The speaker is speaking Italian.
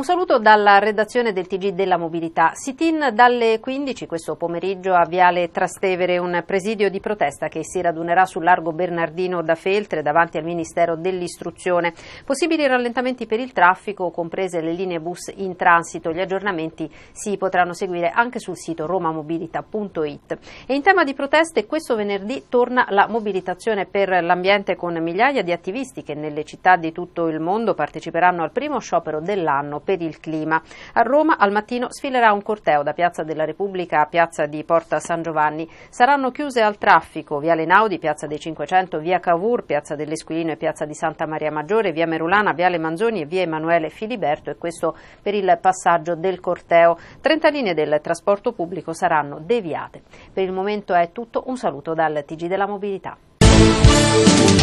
Un saluto dalla redazione del TG della Mobilità. Sitin dalle 15 questo pomeriggio a Viale Trastevere un presidio di protesta che si radunerà sul largo Bernardino da Feltre davanti al Ministero dell'Istruzione. Possibili rallentamenti per il traffico, comprese le linee bus in transito. Gli aggiornamenti si potranno seguire anche sul sito romamobilità.it. E in tema di proteste, questo venerdì torna la mobilitazione per l'ambiente con migliaia di attivisti che nelle città di tutto il mondo parteciperanno al primo sciopero dell'anno Per per il clima. A Roma al mattino sfilerà un corteo da Piazza della Repubblica a Piazza di Porta San Giovanni. Saranno chiuse al traffico Viale Naudi, Piazza dei 500, Via Cavour, Piazza dell'Esquilino e Piazza di Santa Maria Maggiore, Via Merulana, Viale Manzoni e Via Emanuele Filiberto e questo per il passaggio del corteo. 30 linee del trasporto pubblico saranno deviate. Per il momento è tutto, un saluto dal TG della Mobilità.